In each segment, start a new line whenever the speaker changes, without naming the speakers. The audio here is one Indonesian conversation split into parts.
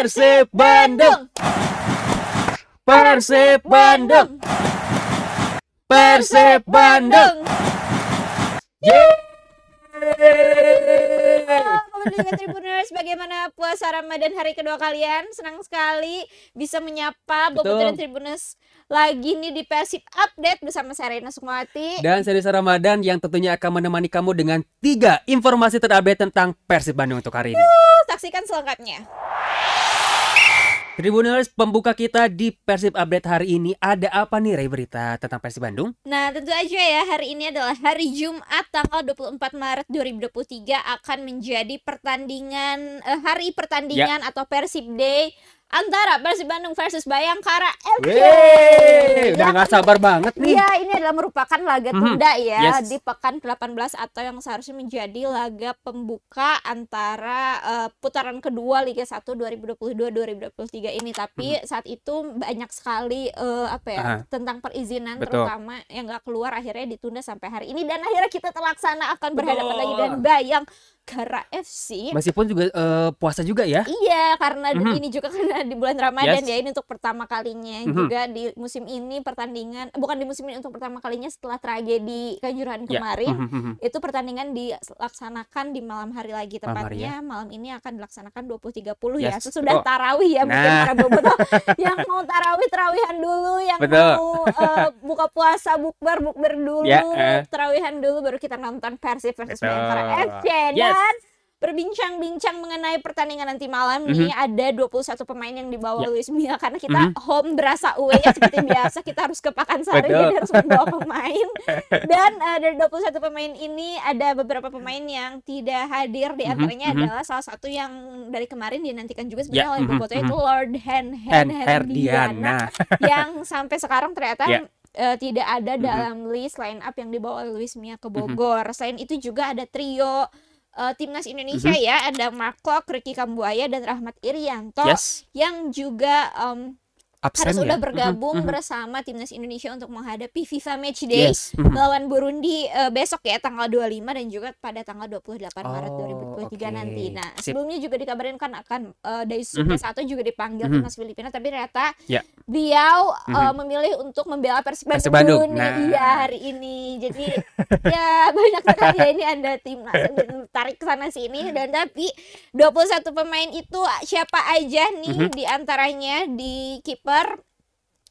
Persib Bandung. Persib Bandung. Persib Bandung. Tribuners, bagaimana puasa Ramadan hari kedua kalian? Senang sekali bisa menyapa Bobo dan Tribuners lagi nih di Persib Update bersama saya Rena Sukmawati
dan seri Ramadan yang tentunya akan menemani kamu dengan tiga informasi terupdate tentang Persib Bandung untuk hari ini.
saksikan selengkapnya.
Tribuners pembuka kita di Persib Update hari ini ada apa nih Ray berita tentang Persib Bandung?
Nah tentu aja ya hari ini adalah hari Jumat tanggal 24 Maret 2023 akan menjadi pertandingan eh, hari pertandingan ya. atau Persib Day antara Persib Bandung versus Bayangkara FC. Wey, udah iya.
nggak sabar banget nih.
Iya, ini adalah merupakan laga mhm. tunda mm-hmm. ya yes. di pekan ke-18 atau yang seharusnya menjadi laga pembuka antara uh, putaran kedua Liga 1 2022-2023 ini. Tapi mm-hmm. saat itu banyak sekali uh, apa ya uh-huh. tentang perizinan Betul. terutama yang nggak keluar akhirnya ditunda sampai hari ini dan akhirnya kita terlaksana akan berhadapan Betul. lagi dan Bayang Askara FC. masih pun
juga uh, puasa juga ya?
Iya, karena mm -hmm. ini juga karena di bulan Ramadan yes. ya ini untuk pertama kalinya mm -hmm. juga di musim ini pertandingan bukan di musim ini untuk pertama kalinya setelah tragedi Kanjuruhan yeah. kemarin mm -hmm. itu pertandingan dilaksanakan di malam hari lagi tepatnya malam, ya. malam ini akan dilaksanakan 20.30 ya. yes. ya sesudah oh. tarawih ya nah. mungkin para yang mau tarawih tarawihan dulu yang Betul. mau uh, buka puasa bukber bukber ya, dulu yeah. tarawihan dulu baru kita nonton versi versus Bayangkara FC. Yes akan berbincang-bincang mengenai pertandingan nanti malam mm -hmm. nih ada 21 pemain yang dibawa yeah. Luis Mia karena kita mm -hmm. home berasa away ya seperti biasa kita harus ke Pakansari dan harus membawa pemain
dan
uh, dari 21 pemain ini ada beberapa pemain yang tidak hadir di mhm, antaranya mm -hmm. adalah salah satu yang dari kemarin dinantikan juga sebenarnya yeah. oleh mm -hmm. itu Lord Hen Hen Herdiana yang sampai sekarang ternyata yeah ya. uh, tidak ada mm -hmm. dalam list line up yang dibawa Luis Mia ke mhm. Bogor. Mm -hmm. Selain itu juga ada trio uh, timnas Indonesia mm-hmm. ya ada Marco, Ricky Kambuaya dan Rahmat Irianto yes. yang juga um, absen harus ya? udah bergabung mm -hmm. bersama timnas Indonesia untuk menghadapi FIFA Matchday yes. mm -hmm. lawan Burundi uh, besok ya tanggal 25 dan juga pada tanggal 28 oh, Maret 2023 okay. nanti. Nah, Sip. sebelumnya juga dikabarin kan akan uh, eh, Daisuke mm -hmm. juga dipanggil mm -hmm. timnas Filipina tapi ternyata yeah. beliau mm -hmm. uh, memilih untuk membela Persib Bandung, Bandung. Nah. ya hari ini. Jadi ya banyak sekali ya ini ada timnas tarik ke sana sini dan tapi 21 pemain itu siapa aja nih mm -hmm. di antaranya di kiper kiper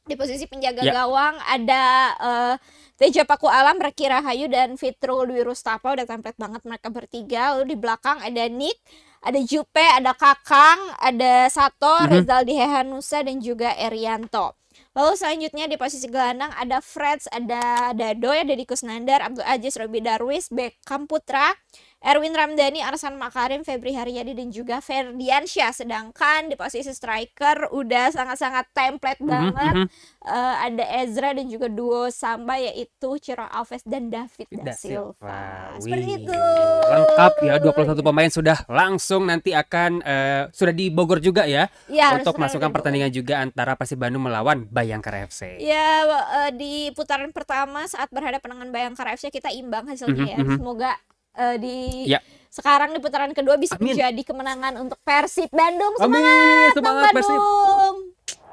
di posisi penjaga yeah. gawang ada uh, eh, Teja Paku Alam, Reki Rahayu dan Fitrul Dwi Rustapa udah template banget mereka bertiga. Lalu di belakang ada Nick, ada Jupe, ada Kakang, ada Sato, mm -hmm. Rezaldi Hehanusa dan juga Erianto. Lalu selanjutnya di posisi gelandang ada Freds, ada Dado, ada ya, Didi Kusnandar, Abdul Aziz, Robi Darwis, Beckham Putra, Erwin Ramdhani, Arsan Makarim, Febri Haryadi dan juga Ferdiansyah. Sedangkan di posisi striker udah sangat-sangat template mhm, banget. Mm -hmm. uh, ada Ezra dan juga duo Samba yaitu Ciro Alves dan David da Silva. Silva. Seperti Wih. itu.
Lengkap ya 21 pemain sudah langsung nanti akan uh, sudah di Bogor juga ya, ya untuk masukkan pertandingan juga antara Persib Bandung melawan Bayangkara FC.
Ya uh, di putaran pertama saat berhadapan dengan Bayangkara FC kita imbang hasilnya mm -hmm, ya. Mhm. Semoga uh, di ya. sekarang di putaran kedua bisa Amin. menjadi kemenangan untuk Persib Bandung. Semangat, Amin. semangat Bandung. Persib.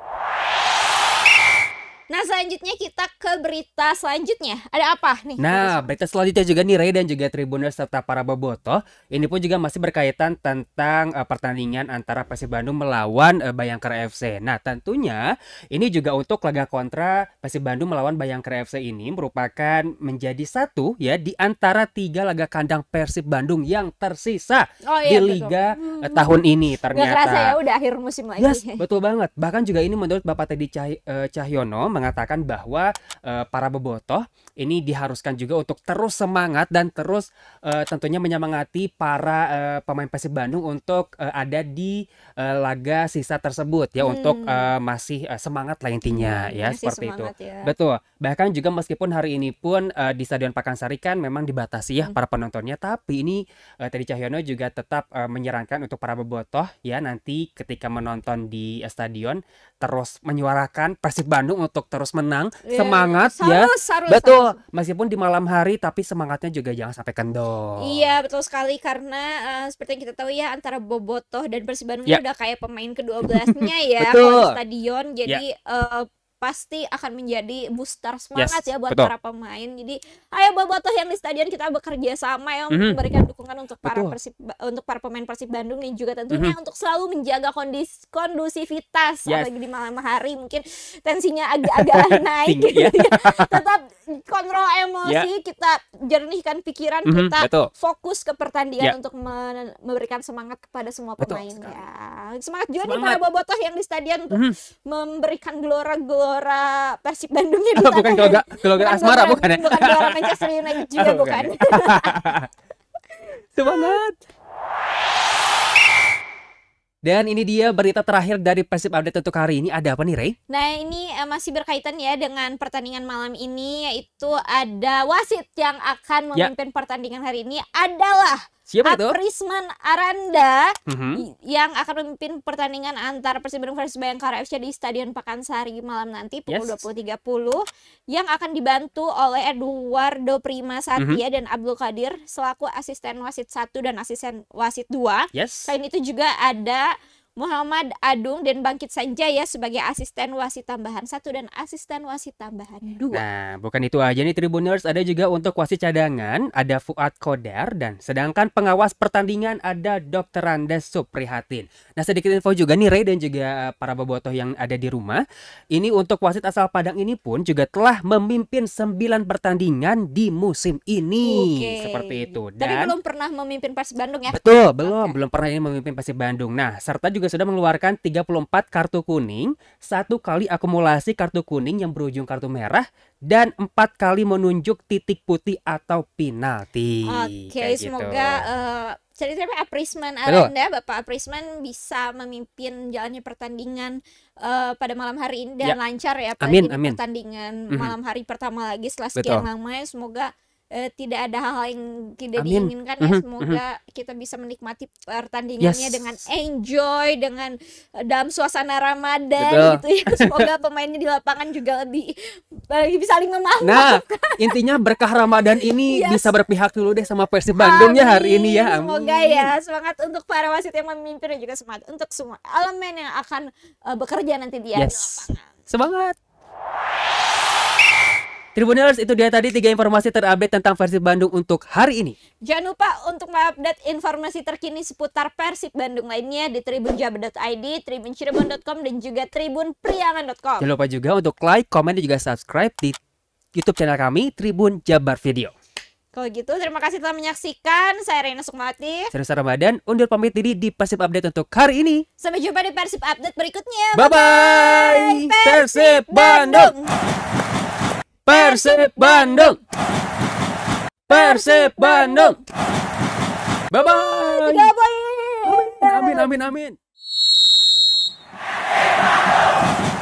Nah selanjutnya kita ke berita selanjutnya Ada apa nih? Nah
berita selanjutnya juga nih Ray dan juga Tribuners serta para boboto Ini pun juga masih berkaitan tentang uh, pertandingan antara Persib Bandung melawan uh, Bayangkara FC Nah tentunya ini juga untuk laga kontra Persib Bandung melawan Bayangkara FC ini Merupakan menjadi satu ya di antara tiga laga kandang Persib Bandung yang tersisa oh, iya, Di Liga hmm. Eh, tahun ini ternyata Gak kerasa ya
udah akhir musim lagi Yes betul
banget Bahkan juga ini menurut Bapak Teddy Cah Cahyono mengatakan bahwa uh, para bobotoh ini diharuskan juga untuk terus semangat dan terus uh, tentunya menyemangati para uh, pemain Persib Bandung untuk uh, ada di uh, laga sisa tersebut ya hmm. untuk uh, masih uh, semangat lah intinya hmm, ya seperti itu. Ya. Betul. Bahkan juga meskipun hari ini pun uh, di Stadion Pakansari kan memang dibatasi ya hmm. para penontonnya tapi ini uh, tadi Cahyono juga tetap uh, menyarankan untuk para bobotoh ya nanti ketika menonton di uh, stadion terus menyuarakan Persib Bandung untuk untuk terus menang, yeah. semangat sarus, ya. Sarus, betul. Sarus. Meskipun di malam hari tapi semangatnya juga jangan sampai kendor.
Iya, betul sekali karena uh, seperti yang kita tahu ya antara Bobotoh dan bandung yeah. udah kayak pemain ke-12-nya ya kalau stadion. Ya. Jadi yeah. uh, pasti akan menjadi booster semangat yes, ya buat betul. para pemain. Jadi ayo bobotoh yang di stadion kita bekerja sama ya mm -hmm. memberikan dukungan untuk para betul. persib untuk para pemain Persib Bandung dan juga tentunya mm -hmm. untuk selalu menjaga kondis kondusivitas yes. apalagi di malam hari mungkin tensinya agak-agak naik Tinggi, ya. gitu ya. Tetap kontrol emosi, yeah. kita jernihkan pikiran mm -hmm, kita, betul. fokus ke pertandingan yeah. untuk memberikan semangat kepada semua pemain betul. ya. Semangat juga semangat. nih para bobotoh yang di stadion mm -hmm. memberikan gelora gol gelora Persib Bandungnya di bukan
gelora, gelora asmara gelora, bukan ya bukan gelora Manchester United juga oh, bukan,
semangat.
dan ini dia berita terakhir dari Persib Update untuk hari ini. Ada apa nih, Ray?
Nah, ini uh, masih berkaitan ya dengan pertandingan malam ini, yaitu ada wasit yang akan ya. memimpin ya. pertandingan hari ini adalah Siapa itu? Aprisman Aranda mm-hmm. yang akan memimpin pertandingan antara Persib Bandung versus Bayangkara FC di Stadion Pakansari malam nanti pukul yes. 20.30 yang akan dibantu oleh Eduardo Prima Satya mm-hmm. dan Abdul Qadir selaku asisten wasit 1 dan asisten wasit 2. Yes. Selain itu juga ada Muhammad Adung dan Bangkit Sanjaya sebagai asisten wasit tambahan satu dan asisten wasit tambahan dua.
Nah, bukan itu aja nih Tribuners, ada juga untuk wasit cadangan, ada Fuad Koder dan sedangkan pengawas pertandingan ada Dr. Randa Suprihatin. Nah, sedikit info juga nih Ray dan juga eh, para bobotoh yang ada di rumah. Ini untuk wasit asal Padang ini pun juga telah memimpin 9 pertandingan di musim ini. Okay. Seperti itu. Dan Tapi belum
pernah memimpin Persib Bandung ya? Betul,
belum, okay. belum pernah ini memimpin Persib Bandung. Nah, serta juga juga sudah mengeluarkan 34 kartu kuning, satu kali akumulasi kartu kuning yang berujung kartu merah dan empat kali menunjuk titik putih atau penalti. Oke, okay, gitu. semoga gitu.
uh, ceritanya Aprisman Aranda, Bapak Aprisman bisa memimpin jalannya pertandingan uh, pada malam hari ini dan ya. lancar ya amin, amin. pertandingan mm -hmm. malam hari pertama lagi setelah sekian lama ya semoga uh, tidak ada hal-hal yang tidak Amin. diinginkan ya mhm, semoga mhm. kita bisa menikmati pertandingannya yes. dengan enjoy dengan eh, dalam suasana Ramadan Betul. gitu ya semoga pemainnya di lapangan juga lebih eh, bisa saling memaafkan nah
intinya berkah Ramadan ini yes. bisa berpihak dulu deh sama Persib Bandung ya hari ini ya Amin. semoga ya
semangat untuk para wasit yang memimpin dan juga semangat untuk semua elemen yang akan uh, bekerja nanti di yes.
lapangan semangat Tribuners, itu dia tadi tiga informasi terupdate tentang Persib Bandung untuk hari ini.
Jangan lupa untuk mengupdate informasi terkini seputar Persib Bandung lainnya di tribunjabar.id, tribuncirebon.com, dan juga tribunpriangan.com. Jangan
lupa juga untuk like, komen, dan juga subscribe di YouTube channel kami, Tribun Jabar Video.
Kalau gitu, terima kasih telah menyaksikan. Saya Reina Sukmati.
Saya Sarah Ramadan. Undur pamit diri di Persib Update untuk hari ini.
Sampai jumpa di Persib Update berikutnya. Bye-bye. Persib
Bandung. Bandung. Persib Bandung. Persib Bandung. Bye bye. Tiga poin. Amin amin amin. amin.